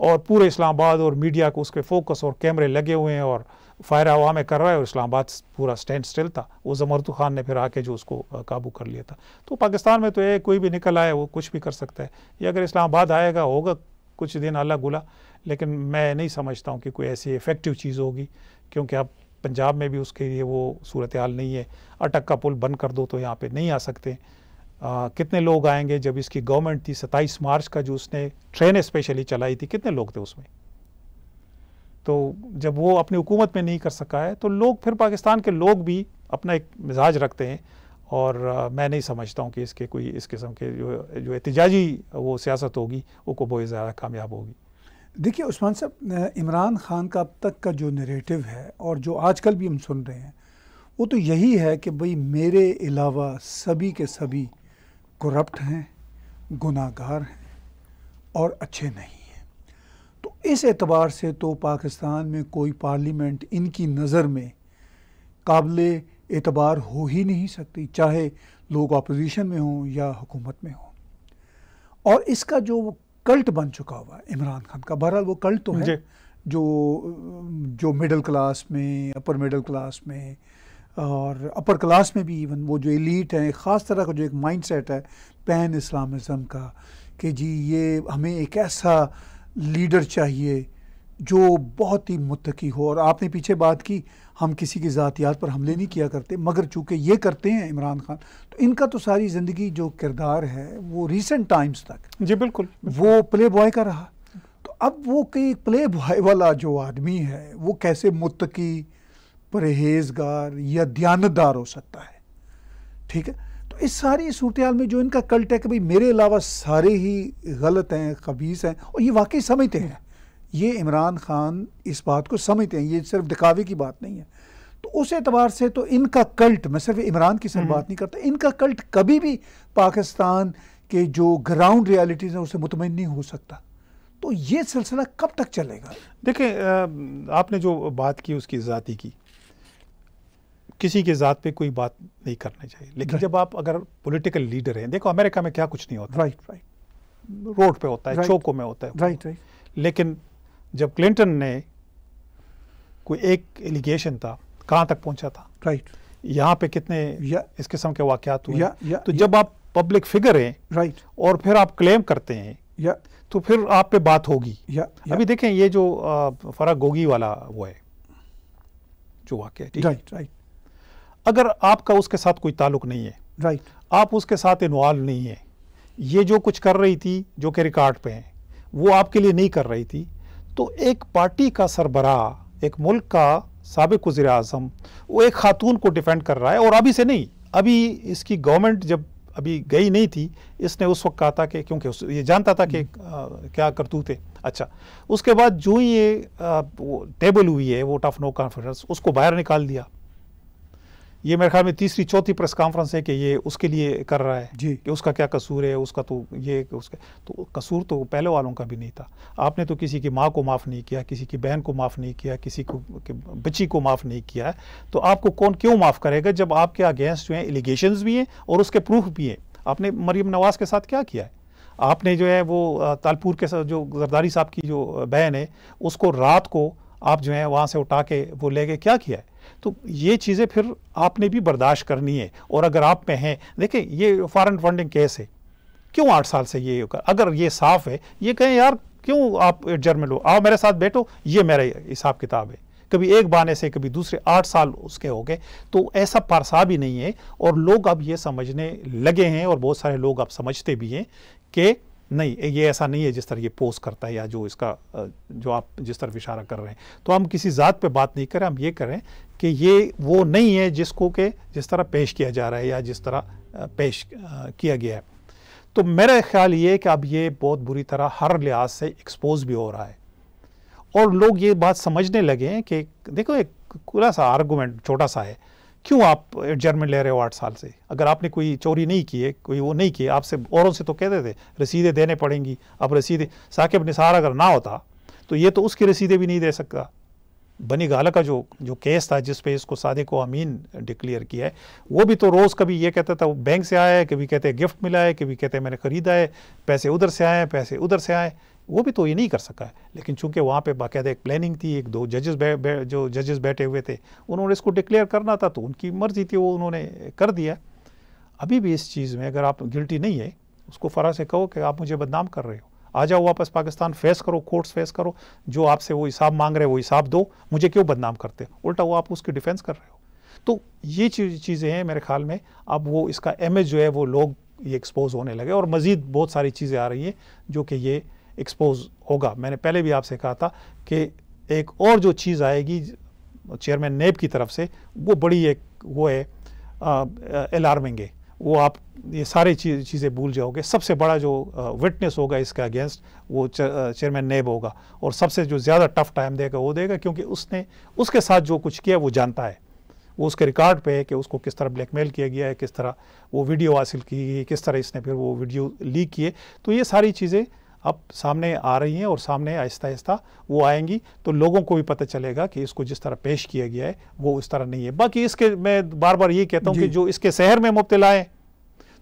और पूरे इस्लामाबाद और मीडिया को उसके फोकस और कैमरे लगे हुए हैं और फायर हवा में कर रहा है और इस्लामाबाद पूरा स्टैंड स्टिल था वो जमरतू खान ने फिर आके जो उसको काबू कर लिया था तो पाकिस्तान में तो ये कोई भी निकल आए वो कुछ भी कर सकता है ये अगर इस्लामाबाद आएगा होगा कुछ दिन अलग गुला लेकिन मैं नहीं समझता हूँ कि कोई ऐसी इफ़ेक्टिव चीज़ होगी क्योंकि अब पंजाब में भी उसके लिए वो सूरत हाल नहीं है अटक का पुल बंद कर दो तो यहाँ पर नहीं आ सकते आ, कितने लोग आएंगे जब इसकी गवर्नमेंट थी सत्ताईस मार्च का जो उसने ट्रेन स्पेशली चलाई थी कितने लोग थे उसमें तो जब वो अपनी हुकूमत में नहीं कर सका है तो लोग फिर पाकिस्तान के लोग भी अपना एक मिजाज रखते हैं और आ, मैं नहीं समझता हूँ कि इसके कोई इस किस्म के जो जो एहतजाजी वो सियासत होगी वो को बहुत ज़्यादा कामयाब होगी देखिए उस्मान साहब इमरान ख़ान का अब तक का जो नरेटिव है और जो आजकल भी हम सुन रहे हैं वो तो यही है कि भाई मेरे अलावा सभी के सभी करप्ट हैं गुनागार हैं और अच्छे नहीं हैं तो इस एतबार से तो पाकिस्तान में कोई पार्लियामेंट इनकी नज़र में काबिल एतबार हो ही नहीं सकती चाहे लोग अपोजिशन में हों या हुकूमत में हों और इसका जो कल्ट बन चुका हुआ है इमरान खान का बहरहाल वो कल्ट तो है जो जो मिडिल क्लास में अपर मिडिल क्लास में और अपर क्लास में भी इवन वो जो एलीट हैं एक ख़ास तरह का जो एक माइंड सेट है पैन इस्लामिज़म का कि जी ये हमें एक ऐसा लीडर चाहिए जो बहुत ही मुतकी हो और आपने पीछे बात की हम किसी की ज़ातियात पर हमले नहीं किया करते मगर चूँकि ये करते हैं इमरान खान तो इनका तो सारी ज़िंदगी जो किरदार है वो रिसेंट टाइम्स तक जी बिल्कुल वो प्ले बॉय का रहा तो अब वो कई प्ले बॉय वाला जो आदमी है वो कैसे मुतकी परहेजगार या दयानतदार हो सकता है ठीक है तो इस सारी सूरत में जो इनका कल्ट है कि भाई मेरे अलावा सारे ही गलत हैं कबीस हैं और ये वाकई समझते हैं ये इमरान खान इस बात को समझते हैं ये सिर्फ दिखावे की बात नहीं है तो उस एतबार से तो इनका कल्ट मैं सिर्फ इमरान की सिर्फ हम्म। बात नहीं करता इनका कल्ट कभी भी पाकिस्तान के जो ग्राउंड रियलिटीज़ हैं उससे मुतमिन नहीं हो सकता तो ये सिलसिला कब तक चलेगा देखें आपने जो बात की उसकी ज़ाती की किसी के ज़ात पे कोई बात नहीं करनी चाहिए लेकिन जब आप अगर पॉलिटिकल लीडर हैं देखो अमेरिका में क्या कुछ नहीं होता राइट राइट रोड पे होता है चौकों में होता है राइट राइट लेकिन जब क्लिंटन ने कोई एक एलिगेशन था कहाँ तक पहुंचा था राइट यहाँ पे कितने इस किस्म के वाकत हुए तो जब आप पब्लिक फिगर हैं राइट और फिर आप क्लेम करते हैं या तो फिर आप पे बात होगी या, या अभी देखें ये जो फरा गोगी वाला वो है जो वाक्य है राइट राइट अगर आपका उसके साथ कोई ताल्लुक नहीं है राइट right. आप उसके साथ इन्वॉल्व नहीं है ये जो कुछ कर रही थी जो कि रिकॉर्ड पे है वो आपके लिए नहीं कर रही थी तो एक पार्टी का सरबराह एक मुल्क का सबक वज़ी अजम वो एक खातून को डिफेंड कर रहा है और अभी से नहीं अभी इसकी गवर्नमेंट जब अभी गई नहीं थी इसने उस वक्त कहा था कि क्योंकि उस ये जानता था कि हम्म। आ, क्या करतूत है अच्छा उसके बाद जो ही ये टेबल हुई है वोट ऑफ नो कॉन्फिडेंस उसको बाहर निकाल दिया ये मेरे ख्याल में तीसरी चौथी प्रेस कॉन्फ्रेंस है कि ये उसके लिए कर रहा है जी कि उसका क्या कसूर है उसका तो ये उसका तो कसूर तो पहले वालों का भी नहीं था आपने तो किसी की माँ को माफ़ नहीं किया किसी की बहन को माफ़ नहीं किया किसी को बच्ची को माफ़ नहीं किया तो आपको कौन क्यों माफ़ करेगा जब आपके अगेंस्ट जो है एलिगेशन भी हैं और उसके प्रूफ भी हैं आपने मरीम नवाज़ के साथ क्या किया है आपने जो है वो तालपुर के साथ जो जरदारी साहब की जो बहन है उसको रात को आप जो है वहाँ से उठा के वो ले गए क्या किया है तो ये चीज़ें फिर आपने भी बर्दाश्त करनी है और अगर आप में हैं देखें ये फॉरेन फंडिंग केस है क्यों आठ साल से ये होकर अगर ये साफ है ये कहें यार क्यों आप जर्मन लो आओ मेरे साथ बैठो ये मेरा हिसाब किताब है कभी एक बहाने से कभी दूसरे आठ साल उसके हो गए तो ऐसा पारसा भी नहीं है और लोग अब ये समझने लगे हैं और बहुत सारे लोग अब समझते भी हैं कि नहीं ये ऐसा नहीं है जिस तरह ये पोस्ट करता है या जो इसका जो आप जिस तरह इशारा कर रहे हैं तो हम किसी ज़ात पे बात नहीं करें हम ये करें कि ये वो नहीं है जिसको के जिस तरह पेश किया जा रहा है या जिस तरह पेश किया गया है तो मेरा ख्याल ये है कि अब ये बहुत बुरी तरह हर लिहाज से एक्सपोज भी हो रहा है और लोग ये बात समझने लगे हैं कि देखो एक खुला सा आर्गूमेंट छोटा सा है क्यों आप एडजमेंट ले रहे हो आठ साल से अगर आपने कोई चोरी नहीं की है कोई वो नहीं किया आपसे औरों से तो कहते थे रसीदें देने पड़ेंगी अब रसीदें साकिब निसार अगर ना होता तो ये तो उसकी रसीदें भी नहीं दे सकता बनी गाला का जो जो केस था जिस पे इसको सादे को अमीन डिक्लेयर किया है वो भी तो रोज़ कभी ये कहता था वो बैंक से आया है कभी कहते हैं गिफ्ट मिला है कभी कहते हैं मैंने ख़रीदा है पैसे उधर से आए हैं पैसे उधर से आए वो भी तो ये नहीं कर सका है लेकिन चूंकि वहाँ पे बाकायदा एक प्लानिंग थी एक दो जजेस बै, बै, जो जजेस बैठे हुए थे उन्होंने इसको डिक्लेयर करना था तो उनकी मर्जी थी वो उन्होंने कर दिया अभी भी इस चीज़ में अगर आप गिल्टी नहीं है उसको फरा से कहो कि आप मुझे बदनाम कर रहे हो आ जाओ वापस पाकिस्तान फेस करो कोर्ट्स फेस करो जो आपसे वो हिसाब मांग रहे हो वो हिसाब दो मुझे क्यों बदनाम करते उल्टा वो आप उसकी डिफेंस कर रहे हो तो ये चीज़ें हैं मेरे ख्याल में अब वो इसका एमेज जो है वो लोग ये एक्सपोज होने लगे और मज़ीद बहुत सारी चीज़ें आ रही हैं जो कि ये एक्सपोज होगा मैंने पहले भी आपसे कहा था कि एक और जो चीज़ आएगी चेयरमैन नेब की तरफ से वो बड़ी एक वो है अलार्मिंग है वो आप ये सारे चीज़ चीज़ें भूल जाओगे सबसे बड़ा जो विटनेस होगा इसके अगेंस्ट वो चेयरमैन नेब होगा और सबसे जो ज़्यादा टफ टाइम देगा वो देगा क्योंकि उसने उसके साथ जो कुछ किया वो जानता है वो उसके रिकॉर्ड पे है कि उसको किस तरह ब्लैकमेल किया गया है किस तरह वो वीडियो हासिल की गई किस तरह इसने फिर वो वीडियो लीक किए तो ये सारी चीज़ें अब सामने आ रही हैं और सामने आहिस्ता आहिस्ता वो आएंगी तो लोगों को भी पता चलेगा कि इसको जिस तरह पेश किया गया है वो उस तरह नहीं है बाकी इसके मैं बार बार ये कहता हूँ कि जो इसके शहर में मुबतला है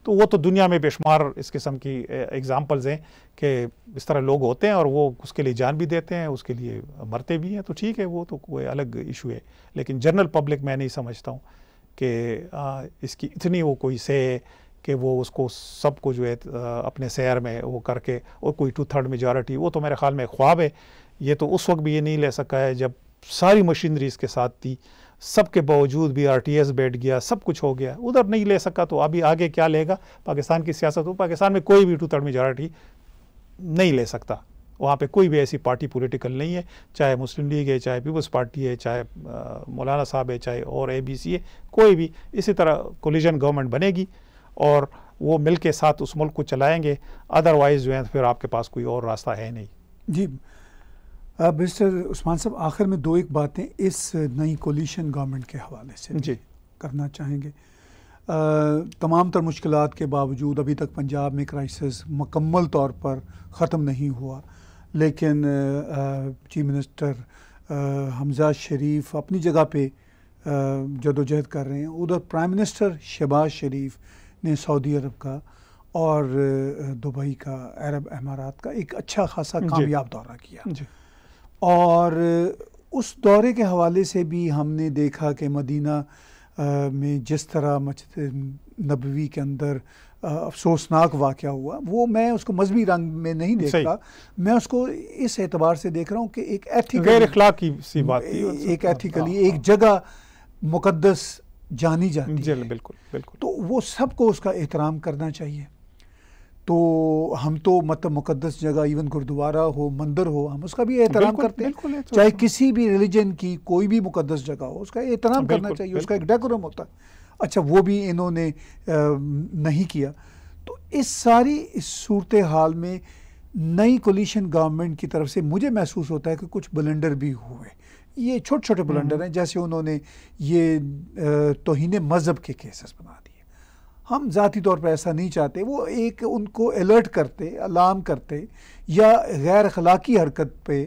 तो वो तो दुनिया में बेशुमार इस किस्म की एग्ज़ाम्पल्स हैं कि इस तरह लोग होते हैं और वो उसके लिए जान भी देते हैं उसके लिए मरते भी हैं तो ठीक है वो तो कोई अलग इशू है लेकिन जनरल पब्लिक मैं नहीं समझता हूँ कि इसकी इतनी वो कोई से कि वो उसको सबको जो है अपने शहर में वो करके और कोई टू थर्ड मेजॉरिटी वो तो मेरे ख्याल में ख्वाब है ये तो उस वक्त भी ये नहीं ले सका है जब सारी मशीनरी इसके साथ थी सब के बावजूद भी आर टी एस बैठ गया सब कुछ हो गया उधर नहीं ले सका तो अभी आगे क्या लेगा पाकिस्तान की सियासत हो पाकिस्तान में कोई भी टू थर्ड मेजॉरिटी नहीं ले सकता वहाँ पे कोई भी ऐसी पार्टी पॉलिटिकल नहीं है चाहे मुस्लिम लीग है चाहे पीपल्स पार्टी है चाहे मौलाना साहब है चाहे और ए बी सी है कोई भी इसी तरह कोलिजन गवर्नमेंट बनेगी और वो मिल के साथ उस मुल्क को चलाएँगे अदरवाइज़ जो है तो फिर आपके पास कोई और रास्ता है नहीं जी मिस्टर उस्मान साहब आखिर में दो एक बातें इस नई कोलिशन गवर्नमेंट के हवाले से जी करना चाहेंगे तमाम तर मुश्किल के बावजूद अभी तक पंजाब में क्राइसिस मकम्मल तौर पर ख़त्म नहीं हुआ लेकिन चीफ मिनिस्टर हमजा शरीफ अपनी जगह पे जदोजहद कर रहे हैं उधर प्राइम मिनिस्टर शहबाज शरीफ ने सऊदी अरब का और दुबई का अरब अमारात का एक अच्छा खासा कामयाब दौरा किया और उस दौरे के हवाले से भी हमने देखा कि मदीना में जिस तरह मस्जिद नबवी के अंदर अफसोसनाक वाक़ हुआ वो मैं उसको मजहबी रंग में नहीं देख रहा मैं उसको इस एतबार से देख रहा हूँ कि एक की सी बात एक अच्छा, एथिकली हाँ, एक हाँ। जगह मुकदस जानी जाती जल, है बिल्कुल बिल्कुल तो वो सबको उसका एहतराम करना चाहिए तो हम तो मतलब मुकदस जगह इवन गुरुद्वारा हो मंदिर हो हम उसका भी एहतराम करते हैं चाहे किसी भी रिलीजन की कोई भी मुकदस जगह हो उसका एहतराम करना चाहिए उसका एक डेकोरम होता है अच्छा वो भी इन्होंने नहीं किया तो इस सारी इस सूरत हाल में नई कोलिशन गवर्नमेंट की तरफ से मुझे महसूस होता है कि कुछ बलेंडर भी हुए ये छोटे छोटे ब्लंडर हैं जैसे उन्होंने ये तोहन मज़हब के केसेस बना दिए हम ज़ाती तौर पर ऐसा नहीं चाहते वो एक उनको अलर्ट करते अलार्म करते या गैर अखलाकी हरकत पे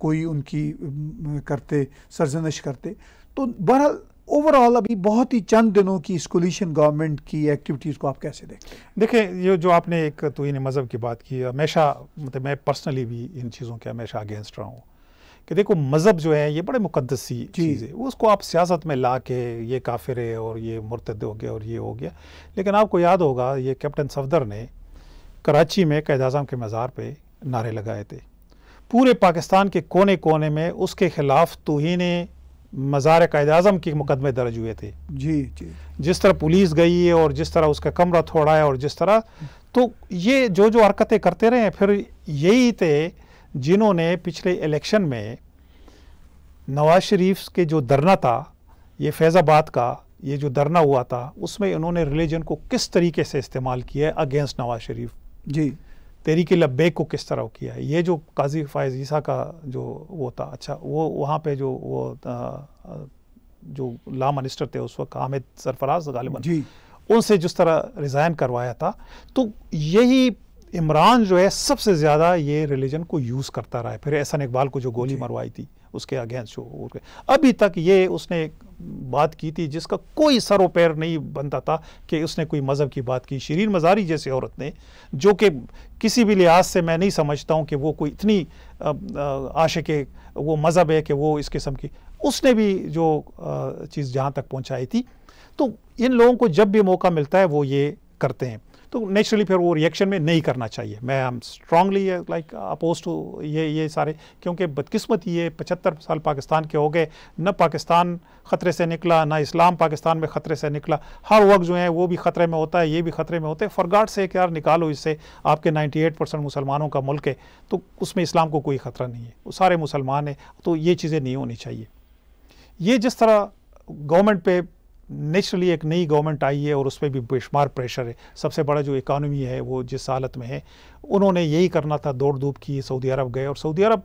कोई उनकी करते सरजनश करते तो बहरहाल ओवरऑल अभी बहुत ही चंद दिनों की स्कूलिशन गवर्नमेंट की एक्टिविटीज़ को आप कैसे देखें देखें ये जो आपने एक तो इन मज़हब की बात की हमेशा मतलब मैं पर्सनली भी इन चीज़ों के हमेशा अगेंस्ट रहा हूँ कि देखो मज़हब जो है ये बड़े मुकदस सी चीज़ है उसको आप सियासत में ला के ये काफिर है और ये मुर्तद हो गया और ये हो गया लेकिन आपको याद होगा ये कैप्टन सफदर ने कराची में कैद अजम के मज़ार पर नारे लगाए थे पूरे पाकिस्तान के कोने कोने में उसके खिलाफ तोहन मज़ार कैद अजम के मुकदमे दर्ज हुए थे जी जी जिस तरह पुलिस गई है और जिस तरह उसका कमरा थोड़ा है और जिस तरह तो ये जो जो हरकतें करते रहे फिर यही थे जिन्होंने पिछले इलेक्शन में नवाज शरीफ के जो धरना था ये फैज़ाबाद का ये जो धरना हुआ था उसमें इन्होंने रिलीजन को किस तरीके से इस्तेमाल किया है अगेंस्ट नवाज शरीफ जी तहरीक लब्बे को किस तरह किया है ये जो काजी फ़ायज़ ईसा का जो वो था अच्छा वो वहाँ पे जो वो आ, जो ला मिनिस्टर थे उस वक्त हामिद सरफराज गालिबा उनसे जिस तरह रिज़ाइन करवाया था तो यही इमरान जो है सबसे ज़्यादा ये रिलीजन को यूज़ करता रहा है फिर एहसन इकबाल को जो गोली मरवाई थी उसके अगेंस्ट हो अभी तक ये उसने एक बात की थी जिसका कोई व पैर नहीं बनता था कि उसने कोई मज़हब की बात की शरीर मजारी जैसी औरत ने जो कि किसी भी लिहाज से मैं नहीं समझता हूँ कि वो कोई इतनी आशे के वो मज़हब है कि वो इस किस्म की उसने भी जो चीज़ जहाँ तक पहुँचाई थी तो इन लोगों को जब भी मौका मिलता है वो ये करते हैं तो नेचुरली फिर वो रिएक्शन में नहीं करना चाहिए मैं हम स्ट्रांगली लाइक अपोज टू ये ये सारे क्योंकि बदकिस्मत ये पचहत्तर साल पाकिस्तान के हो गए न पाकिस्तान ख़तरे से निकला ना इस्लाम पाकिस्तान में ख़तरे से निकला हर वक्त जो है वो भी ख़तरे में होता है ये भी ख़तरे में होते हैं फरगाट से यार निकालो इससे आपके एट परसेंट मुसलमानों का मुल्क है तो उसमें इस्लाम को कोई ख़तरा नहीं है वो सारे मुसलमान हैं तो ये चीज़ें नहीं होनी चाहिए ये जिस तरह गवर्नमेंट पे नेचुरली एक नई गवर्नमेंट आई है और उस पर भी बेशुमार प्रेशर है सबसे बड़ा जो इकानमी है वो जिस हालत में है उन्होंने यही करना था दौड़ धूप की सऊदी अरब गए और सऊदी अरब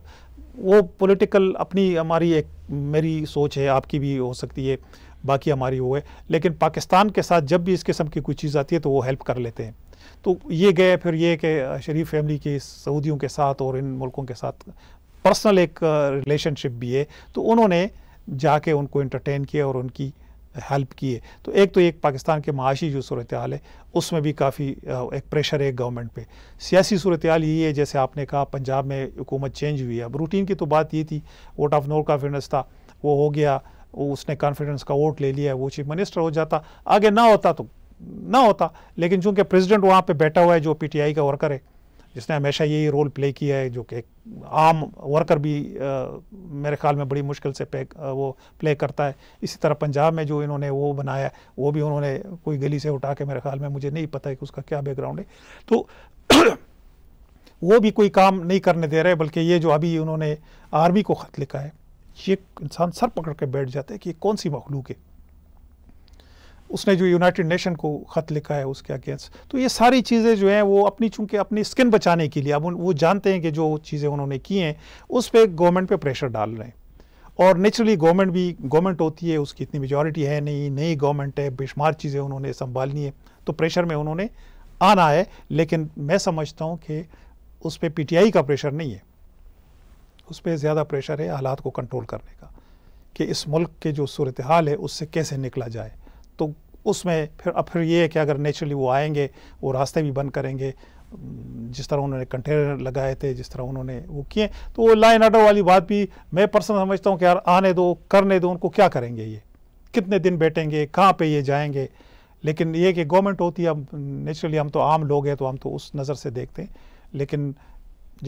वो पॉलिटिकल अपनी हमारी एक मेरी सोच है आपकी भी हो सकती है बाकी हमारी वो है लेकिन पाकिस्तान के साथ जब भी इस किस्म की कोई चीज़ आती है तो वो हेल्प कर लेते हैं तो ये गए फिर ये कि शरीफ फैमिली के सऊदियों के साथ और इन मुल्कों के साथ पर्सनल एक रिलेशनशिप भी है तो उन्होंने जाके उनको इंटरटेन किया और उनकी हेल्प किए तो एक तो एक पाकिस्तान के माशी जो सूरत हाल है उसमें भी काफ़ी एक प्रेशर है गवर्नमेंट पे सियासी सूरत हाल यही है जैसे आपने कहा पंजाब में हुकूमत चेंज हुई है अब रूटीन की तो बात ये थी वोट ऑफ नो कॉन्फिडेंस था वो हो गया उसने कॉन्फिडेंस का वोट ले लिया वो चीफ मिनिस्टर हो जाता आगे ना होता तो ना होता लेकिन चूंकि प्रेजिडेंट वहाँ पर बैठा हुआ है जो पी का वर्कर है जिसने हमेशा यही रोल प्ले किया है जो कि आम वर्कर भी आ, मेरे ख्याल में बड़ी मुश्किल से पे आ, वो प्ले करता है इसी तरह पंजाब में जो इन्होंने वो बनाया वो भी उन्होंने कोई गली से उठा के मेरे ख्याल में मुझे नहीं पता है कि उसका क्या बैकग्राउंड है तो वो भी कोई काम नहीं करने दे रहे बल्कि ये जो अभी उन्होंने आर्मी को ख़त लिखा है ये इंसान सर पकड़ के बैठ जाता है कि ये कौन सी मखलूक है उसने जो यूनाइटेड नेशन को ख़त लिखा है उसके अगेंस्ट तो ये सारी चीज़ें जो हैं वो अपनी चूंकि अपनी स्किन बचाने के लिए अब वो जानते हैं कि जो चीज़ें उन्होंने की हैं उस पर गवर्नमेंट पर प्रेशर डाल रहे हैं और नेचुरली गवर्नमेंट भी गवर्नमेंट होती है उसकी इतनी मेजॉरिटी है नहीं नई गवर्नमेंट है बेशुमार चीज़ें उन्होंने संभालनी है तो प्रेशर में उन्होंने आना है लेकिन मैं समझता हूँ कि उस पर पी का प्रेशर नहीं है उस पर ज़्यादा प्रेशर है हालात को कंट्रोल करने का कि इस मुल्क के जो सूरत हाल है उससे कैसे निकला जाए तो उसमें फिर अब फिर ये है कि अगर नेचुरली वो आएंगे वो रास्ते भी बंद करेंगे जिस तरह उन्होंने कंटेनर लगाए थे जिस तरह उन्होंने वो किए तो वो लाइन ऑर्डर वाली बात भी मैं पर्सनल समझता हूँ कि यार आने दो करने दो उनको क्या करेंगे ये कितने दिन बैठेंगे कहाँ पे ये जाएंगे लेकिन ये कि गवर्नमेंट होती है अब नेचुरली हम तो आम लोग हैं तो हम तो उस नज़र से देखते हैं लेकिन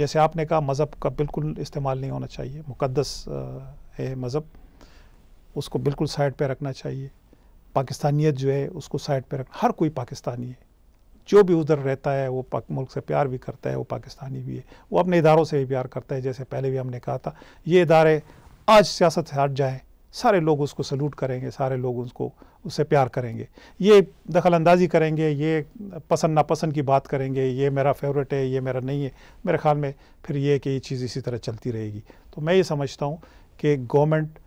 जैसे आपने कहा मज़हब का बिल्कुल इस्तेमाल नहीं होना चाहिए मुकदस है मज़हब उसको बिल्कुल साइड पे रखना चाहिए पाकिस्तानियत जो है उसको साइड पर रख हर कोई पाकिस्तानी है जो भी उधर रहता है वो मुल्क से प्यार भी करता है वो पाकिस्तानी भी है वो अपने इदारों से भी प्यार करता है जैसे पहले भी हमने कहा था ये इदारे आज सियासत से हट जाएँ सारे लोग उसको सल्यूट करेंगे सारे लोग उसको उससे प्यार करेंगे ये दखल अंदाजी करेंगे ये पसंद नापसंद की बात करेंगे ये मेरा फेवरेट है ये मेरा नहीं है मेरे ख्याल में फिर ये कि ये चीज़ इसी तरह चलती रहेगी तो मैं ये समझता हूँ कि गवर्नमेंट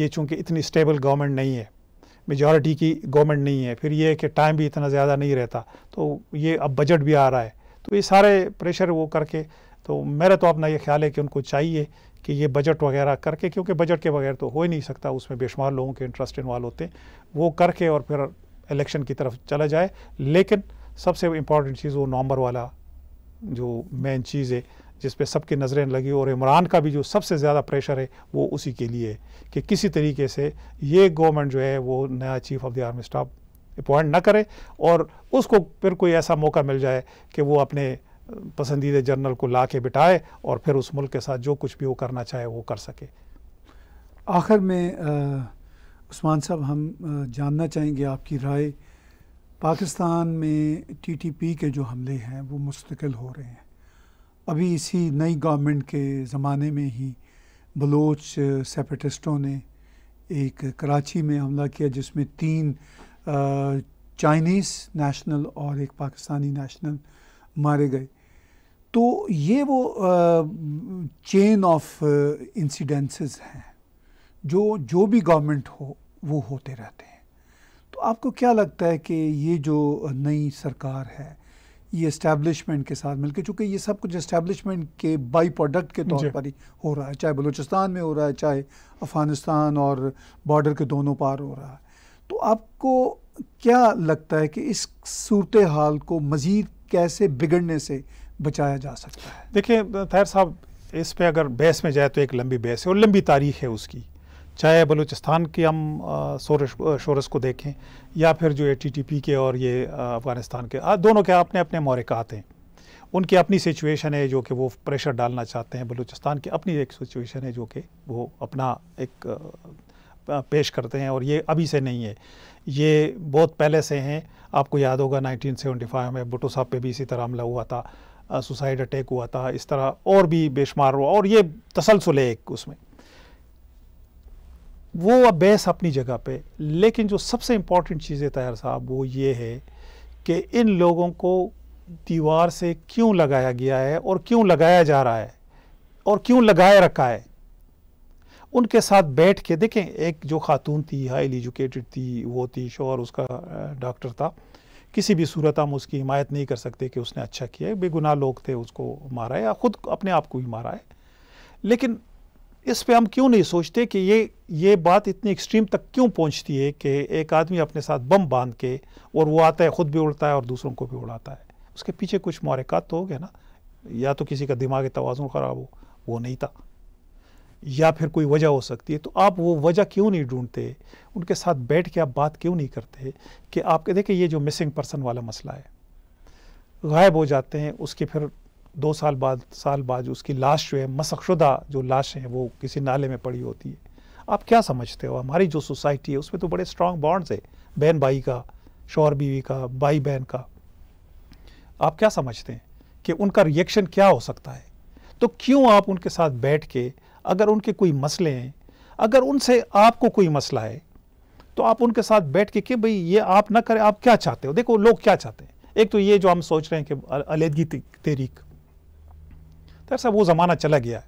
ये चूँकि इतनी स्टेबल गवर्नमेंट नहीं है मेजॉरिटी की गवर्नमेंट नहीं है फिर ये कि टाइम भी इतना ज़्यादा नहीं रहता तो ये अब बजट भी आ रहा है तो ये सारे प्रेशर वो करके तो मेरा तो अपना ये ख्याल है कि उनको चाहिए कि ये बजट वगैरह करके क्योंकि बजट के बगैर तो हो ही नहीं सकता उसमें बेशुमार लोगों के इंटरेस्ट इन्वॉल्व होते हैं वो करके और फिर इलेक्शन की तरफ चला जाए लेकिन सबसे इम्पॉर्टेंट चीज़ वो नवंबर वाला जो मेन चीज़ है जिस पे सबकी नज़रें लगी और इमरान का भी जो सबसे ज़्यादा प्रेशर है वो उसी के लिए कि किसी तरीके से ये गवर्नमेंट जो है वो नया chief of the army staff appoint ना करे और उसको फिर कोई ऐसा मौका मिल जाए कि वो अपने पसंदीदा जनरल को ला के बिठाए और फिर उस मुल्क के साथ जो कुछ भी वो करना चाहे वो कर सके आखिर में उस्मान साहब हम जानना चाहेंगे आपकी राय पाकिस्तान में टीटीपी के जो हमले हैं वो मुस्तकिल हो रहे हैं अभी इसी नई गवर्नमेंट के ज़माने में ही बलोच सेपरेटिस्टों ने एक कराची में हमला किया जिसमें तीन चाइनीज़ नेशनल और एक पाकिस्तानी नेशनल मारे गए तो ये वो चेन ऑफ इंसिडेंसेस हैं जो जो भी गवर्नमेंट हो वो होते रहते हैं तो आपको क्या लगता है कि ये जो नई सरकार है ये इस्टेबलिशमेंट के साथ मिलकर चूँकि ये सब कुछ इस्टेब्लिशमेंट के बाई प्रोडक्ट के तौर पर ही हो रहा है चाहे बलूचिस्तान में हो रहा है चाहे अफ़गानिस्तान और बॉर्डर के दोनों पार हो रहा है तो आपको क्या लगता है कि इस सूरत हाल को मज़ीद कैसे बिगड़ने से बचाया जा सकता है देखिए तहर साहब इस पर अगर बहस में जाए तो एक लंबी बहस है और लंबी तारीख है उसकी चाहे बलूचिस्तान के हम शोरश शोरस को देखें या फिर जो ए टी के और ये अफ़गानिस्तान के आ, दोनों के अपने अपने मौरक़ात हैं उनकी अपनी सिचुएशन है जो कि वो प्रेशर डालना चाहते हैं बलूचिस्तान की अपनी एक सिचुएशन है जो कि वो अपना एक पेश करते हैं और ये अभी से नहीं है ये बहुत पहले से हैं आपको याद होगा 1975 में भुटो साहब पे भी इसी तरह हमला हुआ था सुसाइड अटैक हुआ था इस तरह और भी बेशुमार हुआ और ये तसलसल है एक उसमें वो अब बहस अपनी जगह पे लेकिन जो सबसे इम्पॉर्टेंट चीज़ है तायर साहब वो ये है कि इन लोगों को दीवार से क्यों लगाया गया है और क्यों लगाया जा रहा है और क्यों लगाए रखा है उनके साथ बैठ के देखें एक जो खातून थी हाईली एजुकेटेड थी वो थी शोहर उसका डॉक्टर था किसी भी सूरत हम उसकी हिमायत नहीं कर सकते कि उसने अच्छा किया है बेगुनाह लोग थे उसको मारा है या ख़ुद अपने आप को ही मारा है लेकिन इस पे हम क्यों नहीं सोचते कि ये ये बात इतनी एक्सट्रीम तक क्यों पहुंचती है कि एक आदमी अपने साथ बम बांध के और वो आता है ख़ुद भी उड़ता है और दूसरों को भी उड़ाता है उसके पीछे कुछ महरक़ात तो हो गए ना या तो किसी का दिमाग तोज़ुन ख़राब हो वो नहीं था या फिर कोई वजह हो सकती है तो आप वो वजह क्यों नहीं ढूंढते उनके साथ बैठ के आप बात क्यों नहीं करते कि आप देखिए ये जो मिसिंग पर्सन वाला मसला है गायब हो जाते हैं उसके फिर दो साल बाद साल बाद उसकी लाश जो है मसकशुदा जो लाश है वो किसी नाले में पड़ी होती है आप क्या समझते हो हमारी जो सोसाइटी है उसमें तो बड़े स्ट्रांग बॉन्ड्स है बहन भाई का शोर बीवी का भाई बहन का आप क्या समझते हैं कि उनका रिएक्शन क्या हो सकता है तो क्यों आप उनके साथ बैठ के अगर उनके कोई मसले हैं अगर उनसे आपको कोई मसला है तो आप उनके साथ बैठ के कि भाई ये आप ना करें आप क्या चाहते हो देखो लोग क्या चाहते हैं एक तो ये जो हम सोच रहे हैं कि अलीदगी तहरीक यार साहब वो ज़माना चला गया है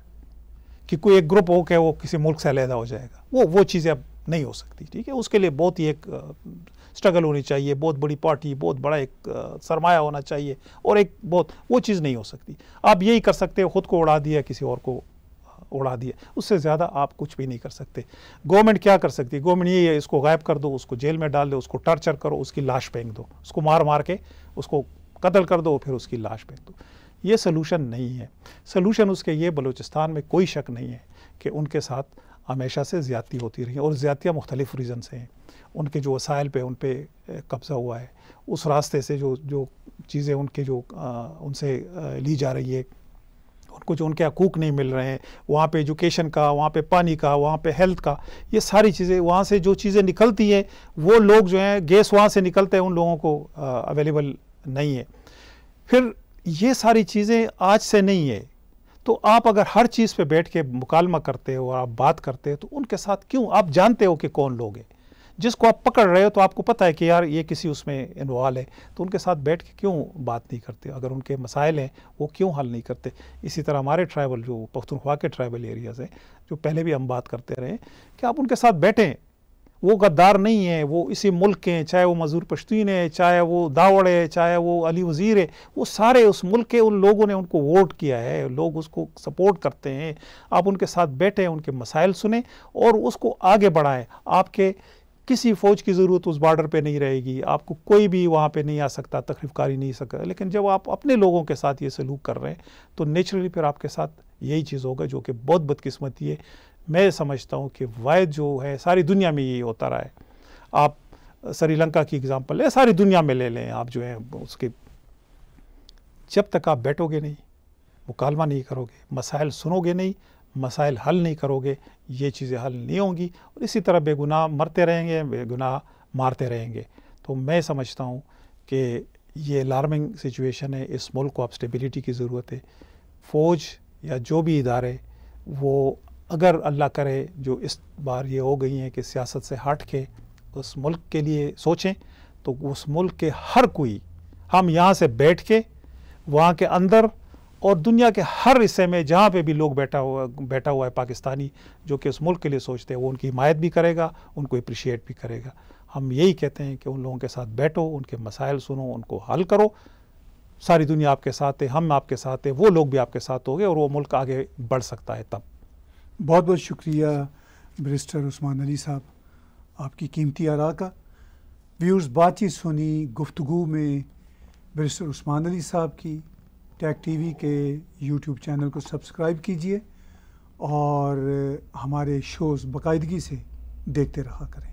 कि कोई एक ग्रुप हो के वो किसी मुल्क से अलहदा हो जाएगा वो वो चीज़ें अब नहीं हो सकती ठीक है उसके लिए बहुत ही एक स्ट्रगल होनी चाहिए बहुत बड़ी पार्टी बहुत बड़ा एक सरमाया होना चाहिए और एक बहुत वो चीज़ नहीं हो सकती आप यही कर सकते हो ख़ुद को उड़ा दिया किसी और को उड़ा दिया उससे ज़्यादा आप कुछ भी नहीं कर सकते गवर्नमेंट क्या कर सकती है गवर्नमेंट ये है इसको गायब कर दो उसको जेल में डाल दो उसको टर्चर करो उसकी लाश फेंक दो उसको मार मार के उसको कत्ल कर दो फिर उसकी लाश फेंक दो ये सलूशन नहीं है सलूशन उसके ये बलूचिस्तान में कोई शक नहीं है कि उनके साथ हमेशा से ज़्यादती होती रही और ज़्यादतियाँ मुख्तलिफ रीज़न से हैं उनके जो वसाइल पे उन पर कब्ज़ा हुआ है उस रास्ते से जो जो चीज़ें उनके जो आ, उनसे आ, ली जा रही है उनको जो उनके हकूक़ नहीं मिल रहे हैं वहाँ पे एजुकेशन का वहाँ पे पानी का वहाँ पे हेल्थ का ये सारी चीज़ें वहाँ से जो चीज़ें निकलती हैं वो लोग जो हैं गैस वहाँ से निकलते हैं उन लोगों को अवेलेबल नहीं है फिर ये सारी चीज़ें आज से नहीं है तो आप अगर हर चीज़ पे बैठ के मुकालमा करते हो और आप बात करते हो तो उनके साथ क्यों आप जानते हो कि कौन लोग हैं जिसको आप पकड़ रहे हो तो आपको पता है कि यार ये किसी उसमें इन्वॉल्व है तो उनके साथ बैठ के क्यों बात नहीं करते अगर उनके मसाइल हैं वो क्यों हल नहीं करते इसी तरह हमारे ट्राइबल जो पख्तनख्वा के ट्राइबल एरियाज़ हैं जो पहले भी हम बात करते रहे कि आप उनके साथ बैठें वो गद्दार नहीं है वो इसी मुल्क के हैं चाहे वो मजदूर पश्तीन है चाहे वो दावड़ है चाहे वो अली वज़ीर है वो सारे उस मुल्क के उन लोगों ने उनको वोट किया है लोग उसको सपोर्ट करते हैं आप उनके साथ बैठें उनके मसाइल सुने और उसको आगे बढ़ाएँ आपके किसी फ़ौज की ज़रूरत उस बॉर्डर पे नहीं रहेगी आपको कोई भी वहाँ पे नहीं आ सकता तकलीफकारी नहीं सकता लेकिन जब आप अपने लोगों के साथ ये सलूक कर रहे हैं तो नेचुरली फिर आपके साथ यही चीज़ होगा जो कि बहुत बदकिस्मती है मैं समझता हूँ कि वैध जो है सारी दुनिया में ये होता रहा है आप श्रीलंका की एग्जाम्पल है सारी दुनिया में ले लें आप जो है उसके जब तक आप बैठोगे नहीं मुकालमा नहीं करोगे मसाइल सुनोगे नहीं मसाइल हल नहीं करोगे ये चीज़ें हल नहीं होंगी और इसी तरह बेगुनाह मरते रहेंगे बेगुनाह मारते रहेंगे तो मैं समझता हूँ कि ये अलार्मिंग सिचुएशन है इस मुल्क को आप स्टेबिलिटी की ज़रूरत है फ़ौज या जो भी इदारे वो अगर अल्लाह करे जो इस बार ये हो गई हैं कि सियासत से हट के उस मुल्क के लिए सोचें तो उस मुल्क के हर कोई हम यहाँ से बैठ के वहाँ के अंदर और दुनिया के हर हिस्से में जहाँ पे भी लोग बैठा हुआ बैठा हुआ है पाकिस्तानी जो कि उस मुल्क के लिए सोचते हैं वो उनकी हिमायत भी करेगा उनको अप्रिशिएट भी करेगा हम यही कहते हैं कि उन लोगों के साथ बैठो उनके मसाइल सुनो उनको हल करो सारी दुनिया आपके साथ है हम आपके साथ है वो लोग भी आपके साथ हो गए और वो मुल्क आगे बढ़ सकता है तब बहुत बहुत शुक्रिया ब्रिस्टर उस्मान अली साहब आपकी कीमती आरा का व्यूर्स बातचीत सुनी गुफ्तु में ब्रिस्टर उस्मान अली साहब की टी टीवी के यूट्यूब चैनल को सब्सक्राइब कीजिए और हमारे शोज़ बाकायदगी से देखते रहा करें